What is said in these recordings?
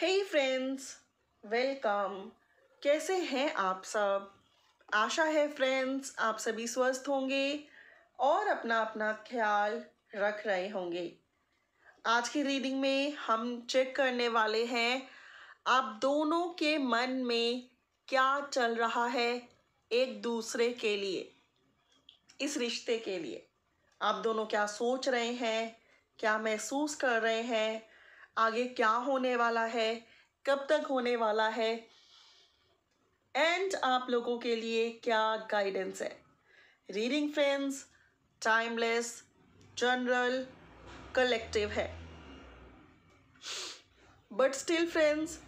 हे friends welcome कैसे हैं आप सब आशा है फ्रेंड्स आप सभी स्वस्थ होंगे और अपना अपना ख्याल रख रहे होंगे आज की रीडिंग में हम चेक करने वाले हैं आप दोनों के मन में क्या चल रहा है एक दूसरे के लिए इस रिश्ते के लिए आप दोनों क्या सोच रहे हैं क्या महसूस कर रहे हैं आगे क्या होने वाला है कब तक होने वाला है एंड आप लोगों के लिए क्या गाइडेंस है reading friends timeless general collective है बट स्टिल फ्रेंड्स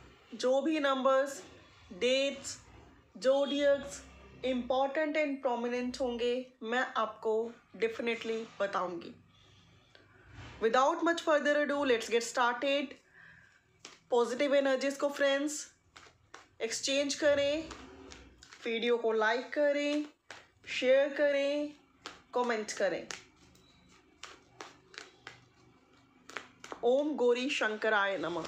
जो भी numbers dates zodiacs important and prominent होंगे मैं आपको डेफिनेटली बताऊंगी without much further ado let's get started positive energies को फ्रेंड्स एक्सचेंज करें वीडियो को लाइक करें शेयर करें कमेंट करें ओम गौरी शंकराय नमः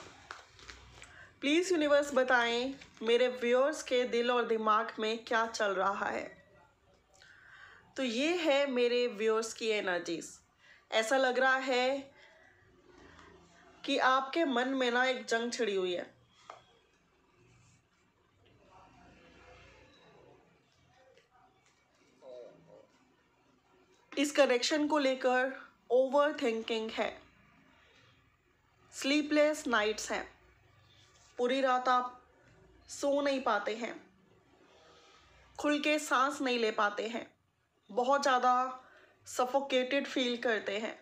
प्लीज़ यूनिवर्स बताएं मेरे व्यूअर्स के दिल और दिमाग में क्या चल रहा है तो ये है मेरे व्यूअर्स की एनर्जीज़ ऐसा लग रहा है कि आपके मन में ना एक जंग छिड़ी हुई है इस कनेक्शन को लेकर ओवर थिंकिंग है स्लीपलेस नाइट्स हैं पूरी रात आप सो नहीं पाते हैं खुल के सांस नहीं ले पाते हैं बहुत ज़्यादा सफोकेटेड फील करते हैं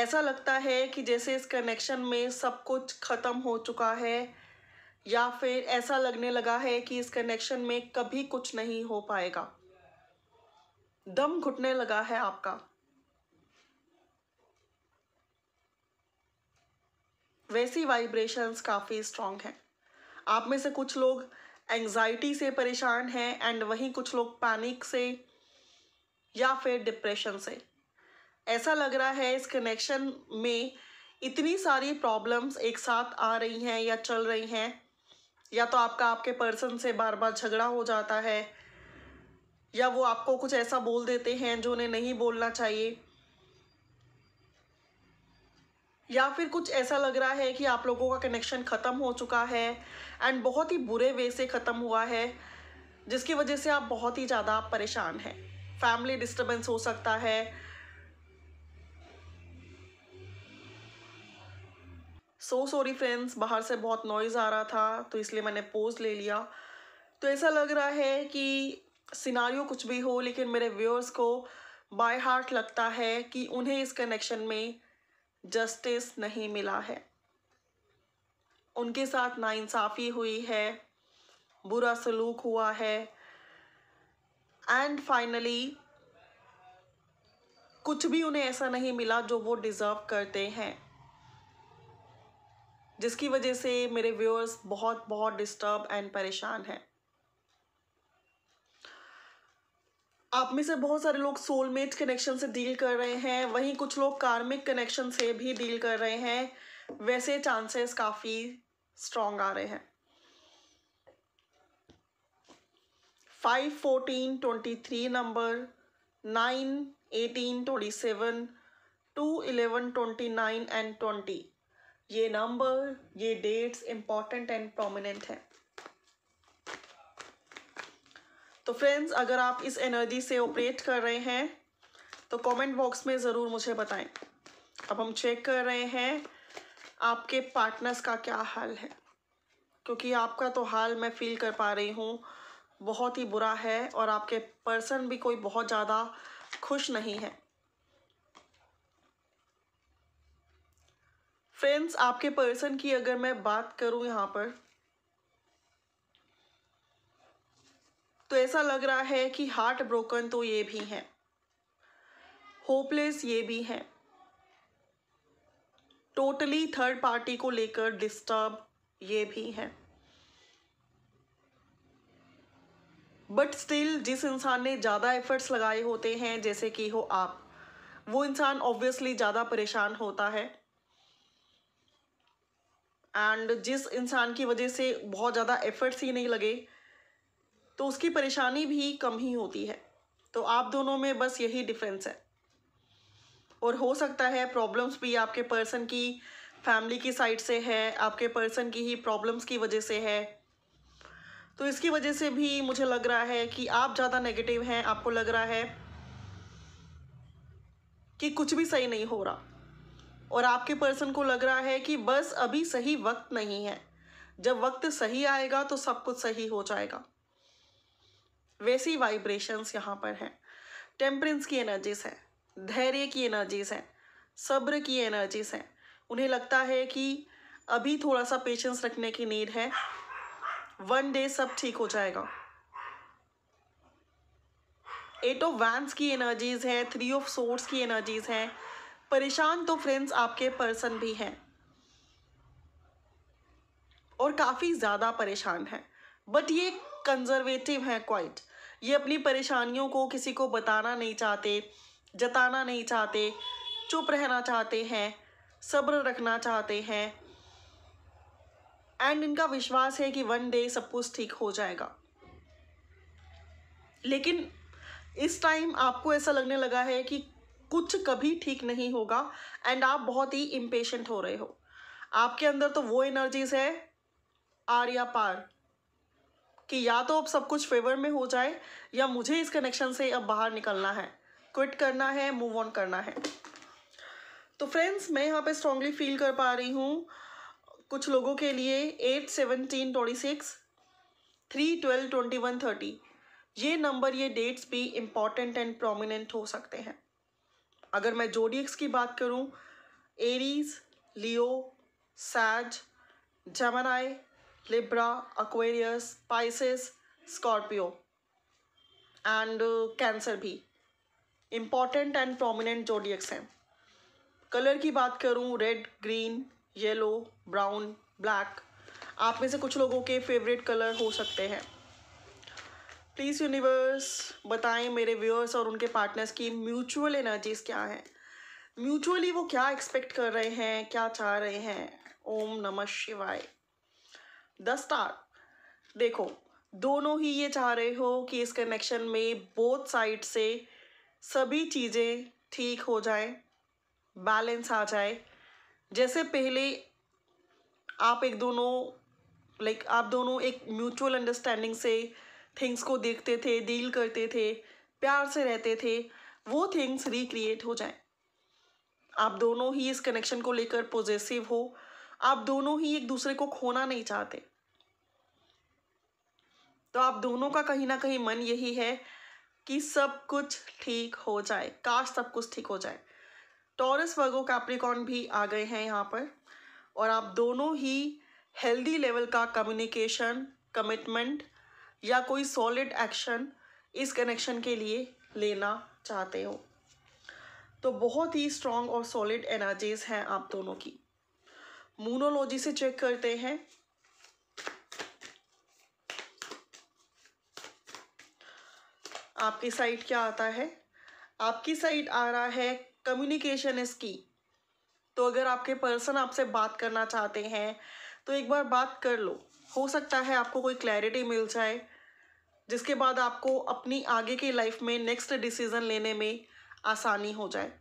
ऐसा लगता है कि जैसे इस कनेक्शन में सब कुछ ख़त्म हो चुका है या फिर ऐसा लगने लगा है कि इस कनेक्शन में कभी कुछ नहीं हो पाएगा दम घुटने लगा है आपका वैसी वाइब्रेशंस काफ़ी स्ट्रांग हैं आप में से कुछ लोग एंजाइटी से परेशान हैं एंड वहीं कुछ लोग पैनिक से या फिर डिप्रेशन से ऐसा लग रहा है इस कनेक्शन में इतनी सारी प्रॉब्लम्स एक साथ आ रही हैं या चल रही हैं या तो आपका आपके पर्सन से बार बार झगड़ा हो जाता है या वो आपको कुछ ऐसा बोल देते हैं जो उन्हें नहीं बोलना चाहिए या फिर कुछ ऐसा लग रहा है कि आप लोगों का कनेक्शन ख़त्म हो चुका है एंड बहुत ही बुरे वे से ख़त्म हुआ है जिसकी वजह से आप बहुत ही ज़्यादा परेशान हैं फैमिली डिस्टर्बेंस हो सकता है सो सॉरी फ्रेंड्स बाहर से बहुत नॉइज़ आ रहा था तो इसलिए मैंने पोज ले लिया तो ऐसा लग रहा है कि सिनारियो कुछ भी हो लेकिन मेरे व्यूअर्स को बाय हार्ट लगता है कि उन्हें इस कनेक्शन में जस्टिस नहीं मिला है उनके साथ नाइंसाफ़ी हुई है बुरा सलूक हुआ है एंड फाइनली कुछ भी उन्हें ऐसा नहीं मिला जो वो डिज़र्व करते हैं जिसकी वजह से मेरे व्यूअर्स बहुत बहुत डिस्टर्ब एंड परेशान हैं आप में से बहुत सारे लोग सोलमेट कनेक्शन से डील कर रहे हैं वहीं कुछ लोग कार्मिक कनेक्शन से भी डील कर रहे हैं वैसे चांसेस काफ़ी स्ट्रॉन्ग आ रहे हैं five fourteen twenty three number nine eighteen twenty seven two eleven twenty nine and twenty ये नंबर ये डेट्स इम्पॉर्टेंट एंड प्रोमिनेंट हैं तो फ्रेंड्स अगर आप इस एनर्जी से ऑपरेट कर रहे हैं तो कमेंट बॉक्स में ज़रूर मुझे बताएं अब हम चेक कर रहे हैं आपके पार्टनर्स का क्या हाल है क्योंकि आपका तो हाल मैं फील कर पा रही हूँ बहुत ही बुरा है और आपके पर्सन भी कोई बहुत ज़्यादा खुश नहीं है फ्रेंड्स आपके पर्सन की अगर मैं बात करूं यहाँ पर तो ऐसा लग रहा है कि हार्ट ब्रोकन तो ये भी हैं होपलेस ये भी हैं टोटली थर्ड पार्टी को लेकर डिस्टर्ब ये भी हैं बट स्टिल जिस इंसान ने ज़्यादा एफर्ट्स लगाए होते हैं जैसे कि हो आप वो इंसान ऑब्वियसली ज़्यादा परेशान होता है एंड जिस इंसान की वजह से बहुत ज़्यादा एफर्ट्स ही नहीं लगे तो उसकी परेशानी भी कम ही होती है तो आप दोनों में बस यही डिफरेंस है और हो सकता है प्रॉब्लम्स भी आपके पर्सन की फैमिली की साइड से है आपके पर्सन की ही प्रॉब्लम्स की वजह से है तो इसकी वजह से भी मुझे लग रहा है कि आप ज़्यादा नेगेटिव हैं आपको लग रहा है कि कुछ भी सही नहीं हो रहा और आपके पर्सन को लग रहा है कि बस अभी सही वक्त नहीं है जब वक्त सही आएगा तो सब कुछ सही हो जाएगा वैसी वाइब्रेशंस यहाँ पर हैं टेम्परेंस की एनर्जीज हैं धैर्य की एनर्जीज हैं सब्र की एनर्जीज हैं उन्हें लगता है कि अभी थोड़ा सा पेशेंस रखने की नीड है वन डे सब ठीक हो जाएगा एट ऑफ वैंस की एनर्जीज है थ्री ऑफ सोर्स की एनर्जीज है परेशान तो फ्रेंड्स आपके पर्सन भी हैं और काफ़ी ज़्यादा परेशान हैं बट ये कंजर्वेटिव है क्वाइट ये अपनी परेशानियों को किसी को बताना नहीं चाहते जताना नहीं चाहते चुप रहना चाहते हैं सब्र रखना चाहते हैं एंड इनका विश्वास है कि वन डे सब कुछ ठीक हो जाएगा लेकिन इस टाइम आपको ऐसा लगने लगा है कि कुछ कभी ठीक नहीं होगा एंड आप बहुत ही इम्पेशेंट हो रहे हो आपके अंदर तो वो एनर्जीज है आर या पार कि या तो अब सब कुछ फेवर में हो जाए या मुझे इस कनेक्शन से अब बाहर निकलना है क्विट करना है मूव ऑन करना है तो फ्रेंड्स मैं यहाँ पे स्ट्रांगली फील कर पा रही हूँ कुछ लोगों के लिए eight seventeen twenty six three twelve twenty one thirty ये नंबर ये डेट्स भी इम्पॉर्टेंट एंड प्रोमिनेंट हो सकते हैं अगर मैं जोडियक्स की बात करूँ एरीज लियो सैज Gemini Libra Aquarius Pisces Scorpio and Cancer भी इम्पॉर्टेंट एंड प्रोमिनेंट जोडियक्स हैं कलर की बात करूँ red green yellow brown black आप में से कुछ लोगों के फेवरेट कलर हो सकते हैं प्लीज़ यूनिवर्स बताएं मेरे व्यूअर्स और उनके पार्टनर्स की म्यूचुअल एनर्जीज़ क्या हैं म्यूचुअली वो क्या एक्सपेक्ट कर रहे हैं क्या चाह रहे हैं ओम नमः शिवाय द स्टार देखो दोनों ही ये चाह रहे हो कि इस कनेक्शन में बोथ साइड से सभी चीज़ें ठीक हो जाए बैलेंस आ जाए जैसे पहले आप एक दोनों लाइक आप दोनों एक म्यूचुअल अंडरस्टैंडिंग से थिंग्स को देखते थे डील करते थे प्यार से रहते थे वो थिंग्स रिक्रिएट हो जाएं आप दोनों ही इस कनेक्शन को लेकर पॉजिटिव हो आप दोनों ही एक दूसरे को खोना नहीं चाहते तो आप दोनों का कहीं ना कहीं मन यही है कि सब कुछ ठीक हो जाए काश सब कुछ ठीक हो जाए टॉरस वर्गो कैप्रिकॉन भी आ गए हैं यहाँ पर और आप दोनों ही हेल्दी लेवल का कम्युनिकेशन कमिटमेंट या कोई सॉलिड एक्शन इस कनेक्शन के लिए लेना चाहते हो तो बहुत ही स्ट्रॉन्ग और सॉलिड एनर्जीज हैं आप दोनों की मूनोलॉजी से चेक करते हैं आपकी साइड क्या आता है आपकी साइड आ रहा है कम्युनिकेशन इज़ की तो अगर आपके पर्सन आपसे बात करना चाहते हैं तो एक बार बात कर लो हो सकता है आपको कोई क्लैरिटी मिल जाए जिसके बाद आपको अपनी आगे की लाइफ में नेक्स्ट डिसीज़न लेने में आसानी हो जाए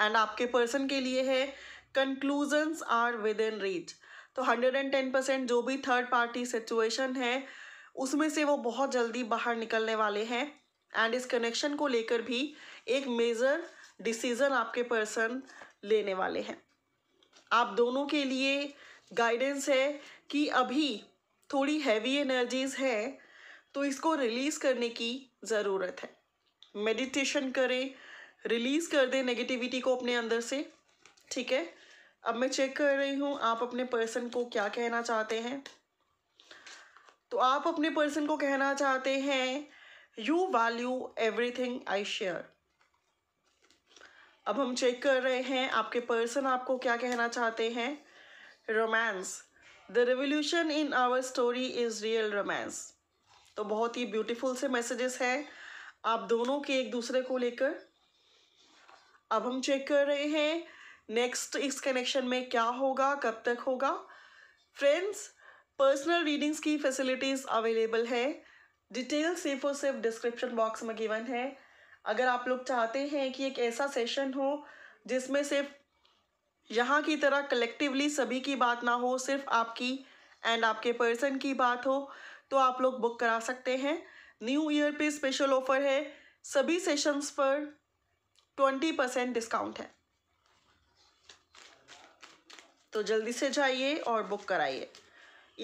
एंड आपके पर्सन के लिए है conclusions are within reach तो हंड्रेड एंड टेन परसेंट जो भी थर्ड पार्टी सिचुएशन है उसमें से वो बहुत जल्दी बाहर निकलने वाले हैं एंड इस कनेक्शन को लेकर भी एक मेजर डिसीज़न आपके पर्सन लेने वाले हैं आप दोनों के लिए गाइडेंस है कि अभी थोड़ी हैवी एनर्जीज है तो इसको रिलीज़ करने की ज़रूरत है मेडिटेशन करें रिलीज़ कर दें नेगेटिविटी को अपने अंदर से ठीक है अब मैं चेक कर रही हूँ आप अपने पर्सन को क्या कहना चाहते हैं तो आप अपने पर्सन को कहना चाहते हैं you value everything I share अब हम चेक कर रहे हैं आपके पर्सन आपको क्या कहना चाहते हैं romance the revolution in our story is real romance तो बहुत ही ब्यूटीफुल से मैसेजेस हैं आप दोनों के एक दूसरे को लेकर अब हम चेक कर रहे हैं नेक्स्ट इस कनेक्शन में क्या होगा कब तक होगा फ्रेंड्स पर्सनल रीडिंग्स की फैसिलिटीज़ अवेलेबल है डिटेल सिर्फ और सिर्फ डिस्क्रिप्शन बॉक्स में गिवन है अगर आप लोग चाहते हैं कि एक ऐसा सेशन हो जिसमें सिर्फ यहाँ की तरह कलेक्टिवली सभी की बात ना हो सिर्फ आपकी एंड आपके पर्सन की बात हो तो आप लोग बुक करा सकते हैं न्यू ईयर पे स्पेशल ऑफर है सभी सेशंस पर ट्वेंटी परसेंट डिस्काउंट है तो जल्दी से जाइए और बुक कराइए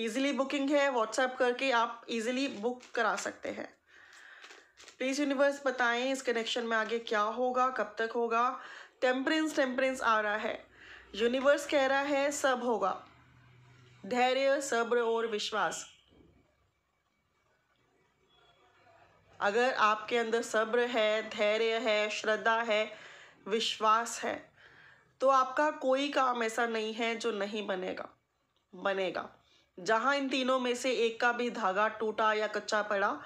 ईजिली बुकिंग है व्हाट्सएप करके आप इजीली बुक करा सकते हैं प्लीज़ यूनिवर्स बताएं इस कनेक्शन में आगे क्या होगा कब तक होगा टेम्परेंस टेम्परेंस आ रहा है यूनिवर्स कह रहा है सब होगा धैर्य सब्र और विश्वास अगर आपके अंदर सब्र है धैर्य है श्रद्धा है विश्वास है तो आपका कोई काम ऐसा नहीं है जो नहीं बनेगा बनेगा जहाँ इन तीनों में से एक का भी धागा टूटा या कच्चा पड़ा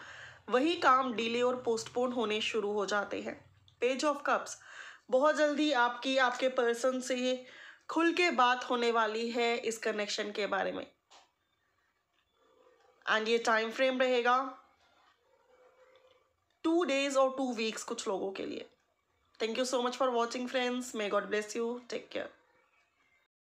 वही काम डिले और पोस्टपोन होने शुरू हो जाते हैं पेज ऑफ कप्स बहुत जल्दी आपकी आपके पर्सन से खुल के बात होने वाली है इस कनेक्शन के बारे में एंड ये टाइम फ्रेम रहेगा टू डेज और टू वीक्स कुछ लोगों के लिए thank you so much for watching friends may God bless you take care